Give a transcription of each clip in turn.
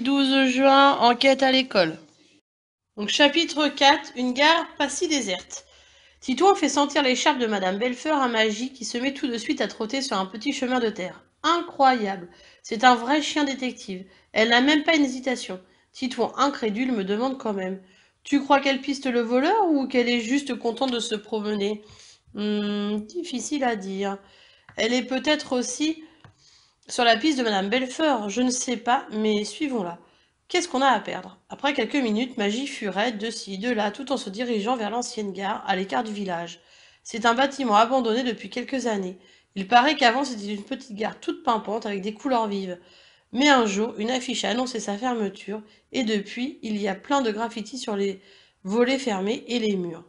12 juin, enquête à l'école. Donc chapitre 4, une gare pas si déserte. Titouan fait sentir l'écharpe de Madame Belfeur à Magie qui se met tout de suite à trotter sur un petit chemin de terre. Incroyable C'est un vrai chien détective. Elle n'a même pas une hésitation. Titouan incrédule me demande quand même. Tu crois qu'elle piste le voleur ou qu'elle est juste contente de se promener hmm, difficile à dire. Elle est peut-être aussi sur la piste de Madame Belfort, je ne sais pas, mais suivons-la. Qu'est-ce qu'on a à perdre Après quelques minutes, Magie furait de ci, de là, tout en se dirigeant vers l'ancienne gare, à l'écart du village. C'est un bâtiment abandonné depuis quelques années. Il paraît qu'avant c'était une petite gare toute pimpante avec des couleurs vives. Mais un jour, une affiche a annoncé sa fermeture, et depuis, il y a plein de graffitis sur les volets fermés et les murs.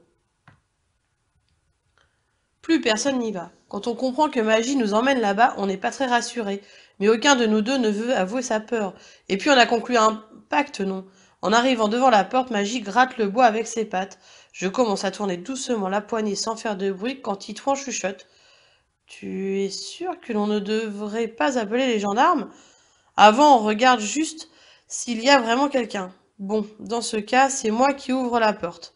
Plus personne n'y va. Quand on comprend que Magie nous emmène là-bas, on n'est pas très rassuré. Mais aucun de nous deux ne veut avouer sa peur. Et puis on a conclu un pacte, non En arrivant devant la porte, Magie gratte le bois avec ses pattes. Je commence à tourner doucement la poignée sans faire de bruit quand Titouan chuchote. Tu es sûr que l'on ne devrait pas appeler les gendarmes Avant, on regarde juste s'il y a vraiment quelqu'un. Bon, dans ce cas, c'est moi qui ouvre la porte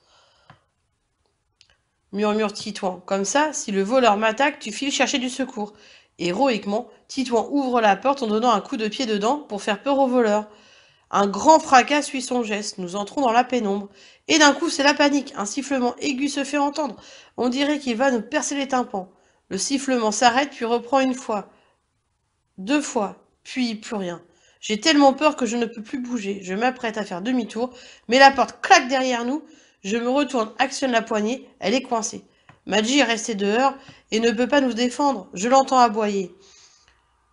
murmure Titouan. Comme ça, si le voleur m'attaque, tu files chercher du secours. Héroïquement, Titouan ouvre la porte en donnant un coup de pied dedans pour faire peur au voleur. Un grand fracas suit son geste. Nous entrons dans la pénombre. Et d'un coup, c'est la panique. Un sifflement aigu se fait entendre. On dirait qu'il va nous percer les tympans. Le sifflement s'arrête puis reprend une fois. Deux fois. Puis plus rien. J'ai tellement peur que je ne peux plus bouger. Je m'apprête à faire demi-tour, mais la porte claque derrière nous. Je me retourne, actionne la poignée, elle est coincée. Maggie est restée dehors et ne peut pas nous défendre, je l'entends aboyer.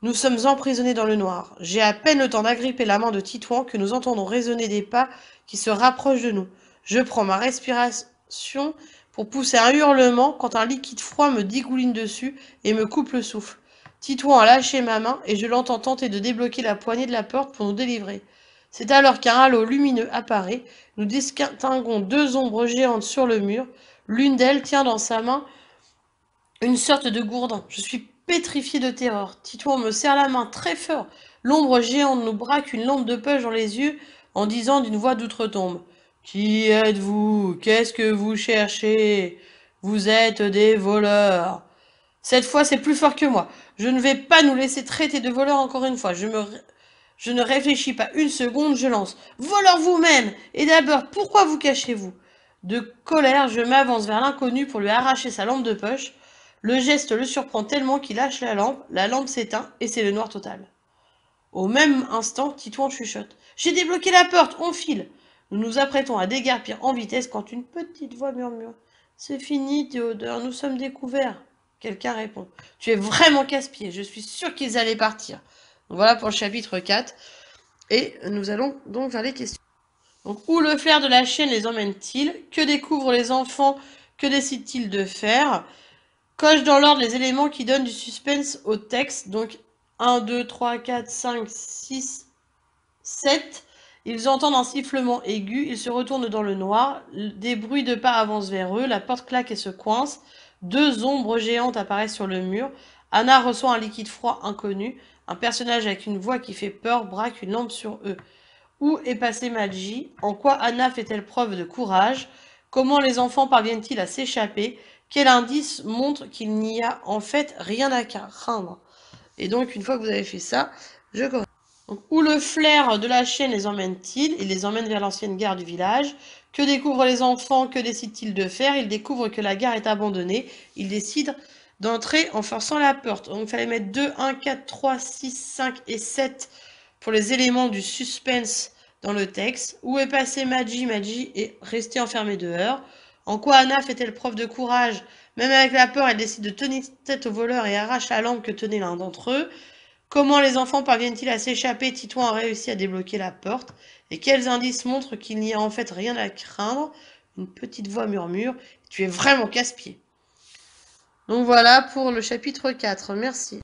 Nous sommes emprisonnés dans le noir. J'ai à peine le temps d'agripper la main de Titouan que nous entendons résonner des pas qui se rapprochent de nous. Je prends ma respiration pour pousser un hurlement quand un liquide froid me dégouline dessus et me coupe le souffle. Titouan a lâché ma main et je l'entends tenter de débloquer la poignée de la porte pour nous délivrer. C'est alors qu'un halo lumineux apparaît. Nous distinguons deux ombres géantes sur le mur. L'une d'elles tient dans sa main une sorte de gourdon. Je suis pétrifié de terreur. Titouan me serre la main très fort. L'ombre géante nous braque une lampe de poche dans les yeux en disant d'une voix d'outre-tombe. Qui êtes-vous Qu'est-ce que vous cherchez Vous êtes des voleurs. Cette fois, c'est plus fort que moi. Je ne vais pas nous laisser traiter de voleurs encore une fois. Je me je ne réfléchis pas une seconde, je lance. Voleur vous-même Et d'abord, pourquoi vous cachez-vous De colère, je m'avance vers l'inconnu pour lui arracher sa lampe de poche. Le geste le surprend tellement qu'il lâche la lampe, la lampe s'éteint et c'est le noir total. Au même instant, Titouan chuchote. J'ai débloqué la porte, on file Nous nous apprêtons à dégarpir en vitesse quand une petite voix murmure. C'est fini, Théodore, nous sommes découverts. Quelqu'un répond. Tu es vraiment casse-pied, je suis sûr qu'ils allaient partir voilà pour le chapitre 4. Et nous allons donc vers les questions. Donc, où le flair de la chaîne les emmène-t-il Que découvrent les enfants Que décident-ils de faire Coche dans l'ordre les éléments qui donnent du suspense au texte. Donc 1, 2, 3, 4, 5, 6, 7. Ils entendent un sifflement aigu, ils se retournent dans le noir, des bruits de pas avancent vers eux, la porte claque et se coince, deux ombres géantes apparaissent sur le mur, Anna reçoit un liquide froid inconnu, un personnage avec une voix qui fait peur braque une lampe sur eux. Où est passée Maggie En quoi Anna fait-elle preuve de courage Comment les enfants parviennent-ils à s'échapper Quel indice montre qu'il n'y a en fait rien à craindre Et donc, une fois que vous avez fait ça, je commence. où le flair de la chaîne les emmène-t-il Il les emmène vers l'ancienne gare du village. Que découvrent les enfants Que décident-ils de faire Ils découvrent que la gare est abandonnée. Ils décident d'entrer en forçant la porte. Donc, il fallait mettre 2, 1, 4, 3, 6, 5 et 7 pour les éléments du suspense dans le texte. Où est passé Maggie Maggie est restée enfermée dehors. En quoi Anna fait-elle preuve de courage Même avec la peur, elle décide de tenir tête au voleur et arrache la lampe que tenait l'un d'entre eux. Comment les enfants parviennent-ils à s'échapper Titouan a réussi à débloquer la porte. Et quels indices montrent qu'il n'y a en fait rien à craindre Une petite voix murmure Tu es vraiment casse-pied. Donc voilà pour le chapitre 4. Merci.